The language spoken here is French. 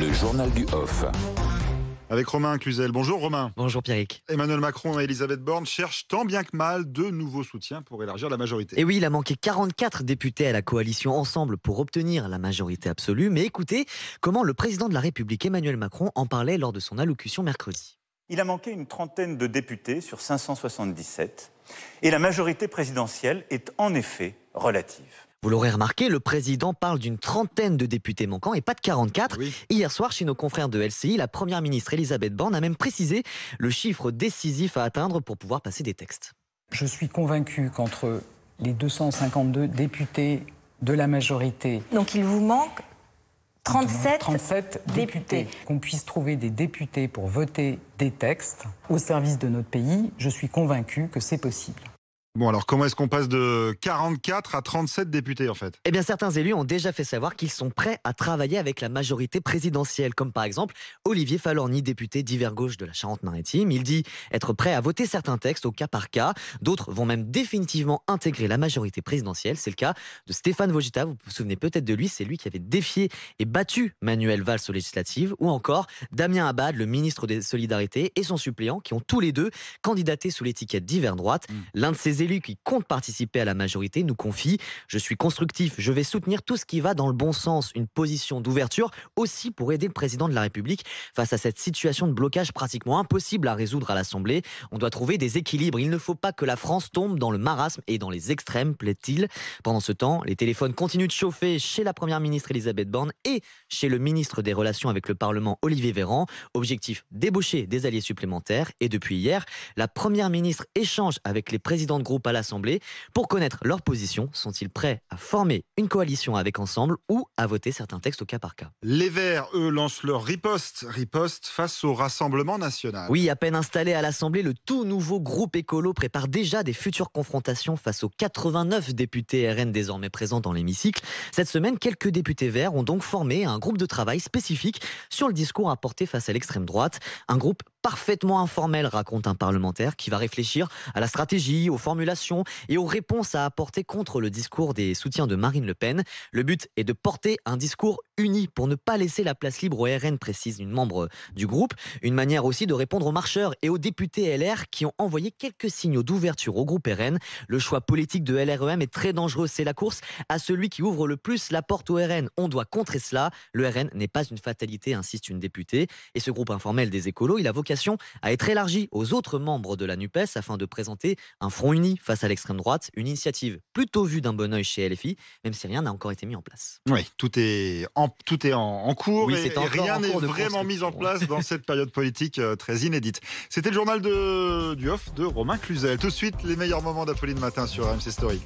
Le journal du off. Avec Romain Cluzel. Bonjour Romain. Bonjour Pierrick. Emmanuel Macron et Elisabeth Borne cherchent tant bien que mal de nouveaux soutiens pour élargir la majorité. Et oui, il a manqué 44 députés à la coalition Ensemble pour obtenir la majorité absolue. Mais écoutez comment le président de la République Emmanuel Macron en parlait lors de son allocution mercredi. Il a manqué une trentaine de députés sur 577 et la majorité présidentielle est en effet relative. Vous l'aurez remarqué, le président parle d'une trentaine de députés manquants et pas de 44. Hier soir, chez nos confrères de LCI, la première ministre Elisabeth Borne a même précisé le chiffre décisif à atteindre pour pouvoir passer des textes. Je suis convaincu qu'entre les 252 députés de la majorité. Donc il vous manque 37, députés. Qu'on puisse trouver des députés pour voter des textes au service de notre pays, je suis convaincu que c'est possible. Bon, alors comment est-ce qu'on passe de 44 à 37 députés en fait Eh bien, certains élus ont déjà fait savoir qu'ils sont prêts à travailler avec la majorité présidentielle, comme par exemple Olivier Falorni, député d'hiver gauche de la Charente-Maritime. Il dit être prêt à voter certains textes au cas par cas. D'autres vont même définitivement intégrer la majorité présidentielle. C'est le cas de Stéphane Vogita. Vous vous souvenez peut-être de lui, c'est lui qui avait défié et battu Manuel Valls aux législatives, ou encore Damien Abad, le ministre des Solidarités, et son suppléant, qui ont tous les deux candidaté sous l'étiquette d'hiver droite. Mmh. L'un de ces élus qui compte participer à la majorité nous confie Je suis constructif, je vais soutenir tout ce qui va dans le bon sens, une position d'ouverture aussi pour aider le président de la République face à cette situation de blocage pratiquement impossible à résoudre à l'Assemblée. On doit trouver des équilibres. Il ne faut pas que la France tombe dans le marasme et dans les extrêmes, plaît-il. Pendant ce temps, les téléphones continuent de chauffer chez la Première ministre Elisabeth Borne et chez le ministre des Relations avec le Parlement, Olivier Véran. Objectif débaucher des alliés supplémentaires. Et depuis hier, la Première ministre échange avec les présidents de groupe à l'Assemblée. Pour connaître leur position, sont-ils prêts à former une coalition avec Ensemble ou à voter certains textes au cas par cas Les Verts, eux, lancent leur riposte, riposte face au Rassemblement national. Oui, à peine installé à l'Assemblée, le tout nouveau groupe écolo prépare déjà des futures confrontations face aux 89 députés RN désormais présents dans l'hémicycle. Cette semaine, quelques députés verts ont donc formé un groupe de travail spécifique sur le discours apporté face à l'extrême droite, un groupe parfaitement informel, raconte un parlementaire qui va réfléchir à la stratégie, aux formulations et aux réponses à apporter contre le discours des soutiens de Marine Le Pen. Le but est de porter un discours uni pour ne pas laisser la place libre au RN, précise une membre du groupe. Une manière aussi de répondre aux marcheurs et aux députés LR qui ont envoyé quelques signaux d'ouverture au groupe RN. Le choix politique de LREM est très dangereux. C'est la course à celui qui ouvre le plus la porte au RN. On doit contrer cela. Le RN n'est pas une fatalité, insiste une députée. Et ce groupe informel des écolos, il a à être élargie aux autres membres de la NUPES afin de présenter un front uni face à l'extrême droite, une initiative plutôt vue d'un bon oeil chez LFI, même si rien n'a encore été mis en place. Oui, tout est en, tout est en, cours et, rien n'est vraiment mis en place dans cette période politique euh, très inédite. C'était le journal de, du off de Romain Cluzel. Tout de suite, les meilleurs moments d'Apolline Matin sur RMC Story.